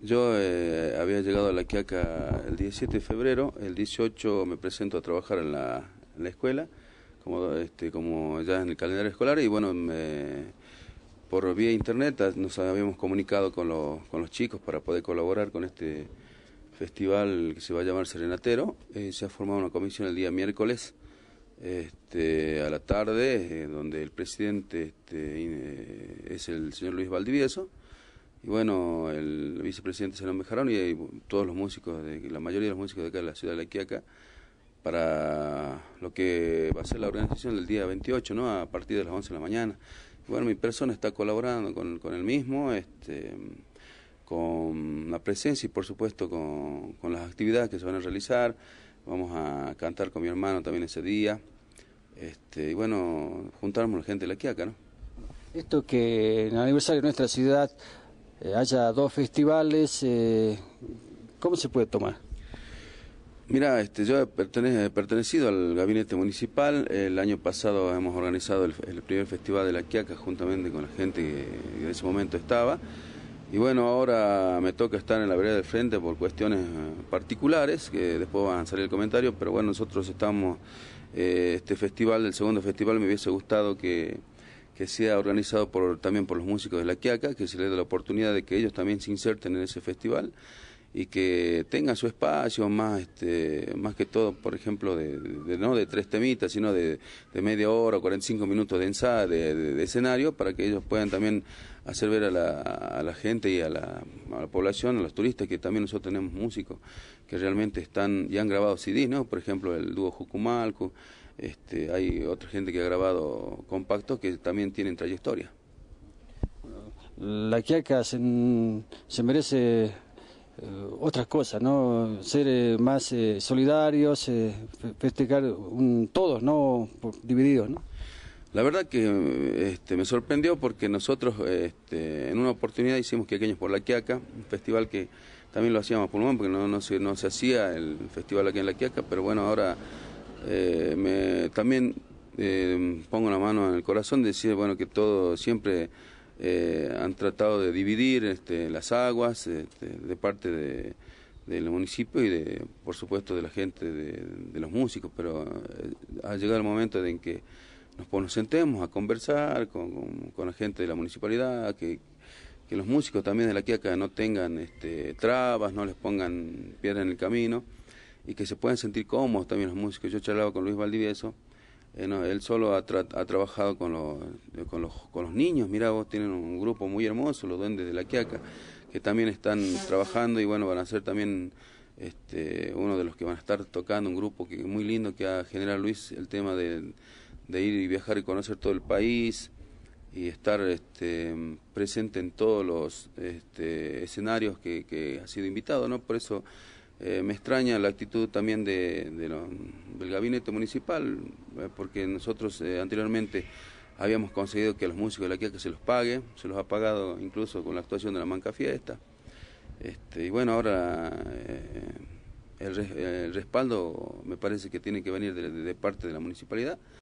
Yo eh, había llegado a La Quiaca el 17 de febrero, el 18 me presento a trabajar en la, escuela, como, este, como ya en el calendario escolar, y bueno, por vía internet ah, nos habíamos comunicado con, los chicos para poder colaborar con este festival que se va a llamar Serenatero. Eh, se ha formado una comisión el día miércoles este, a la tarde, eh, donde el presidente este, es el señor Luis Valdivieso y bueno, el vicepresidente se lo y, todos los músicos, de, la mayoría de los músicos de acá de la ciudad de La Quiaca, para lo que va a ser la organización del día 28, ¿no? A partir de las 11 de la mañana. bueno, mi persona está colaborando con, con el mismo, este, con la presencia y por supuesto con, las actividades que se van a realizar. Vamos a cantar con mi hermano también ese día. Este, y bueno, juntarnos la gente de La Quiaca, ¿no? Esto que en el aniversario de nuestra ciudad eh, haya dos festivales, eh, ¿cómo se puede tomar? Mira, este, yo he, pertenecido al gabinete municipal. El año pasado hemos organizado el, primer festival de la Quiaca juntamente con la gente que en ese momento estaba. Y bueno, ahora me toca estar en la vereda del frente por cuestiones eh, particulares, que después van a salir el comentario, pero bueno, nosotros estamos, este festival, el segundo festival, me hubiese gustado que, que sea organizado también por los músicos de La Quiaca, que se les dé la oportunidad de que ellos también se inserten en ese festival y que tenga su espacio más este, más que todo por ejemplo de, no de tres temitas sino de, de media hora o 45 minutos de ensayo de, escenario para que ellos puedan también hacer ver a la, a la gente y a la, población a los turistas que también nosotros tenemos músicos que realmente están y han grabado CD no por ejemplo el dúo Jucumalco este, hay otra gente que ha grabado compactos que también tienen trayectoria la Quiaca se, se merece eh, ...otras cosas, ¿no? Ser eh, más eh, solidarios, festejar un, todos, ¿no? divididos, ¿no? La verdad que este, me sorprendió porque nosotros este, en una oportunidad hicimos Quequeños por la Quiaca, un festival que también lo hacíamos a pulmón porque no, no, se, no se hacía el festival aquí en la Quiaca, pero bueno, ahora me, también pongo la mano en el corazón de decir, bueno, que todo siempre eh, han tratado de dividir este, las aguas este, de parte del municipio y de, por supuesto de la gente, de, los músicos, pero eh, ha llegado el momento en que pues, nos, sentemos a conversar con, la gente de la municipalidad, que, los músicos también de la Quiaca no tengan este, trabas, no les pongan piedra en el camino y que se puedan sentir cómodos también los músicos. Yo he charlado con Luis Valdivieso eh, él solo ha, ha trabajado con los, eh, con, los, con los, niños. Mira, vos tienen un grupo muy hermoso, los duendes de la Quiaca, que también están trabajando y bueno, van a ser también este, uno de los que van a estar tocando, un grupo que muy lindo que ha generado Luis, el tema de, ir y viajar y conocer todo el país y estar este, presente en todos los este, escenarios que, que ha sido invitado, ¿no? Por eso eh, me extraña la actitud también de, del gabinete municipal, eh, porque nosotros eh, anteriormente habíamos conseguido que a los músicos de la que se los pague, se los ha pagado incluso con la actuación de la Manca Fiesta. Este, y bueno, ahora el, respaldo me parece que tiene que venir de parte de la municipalidad.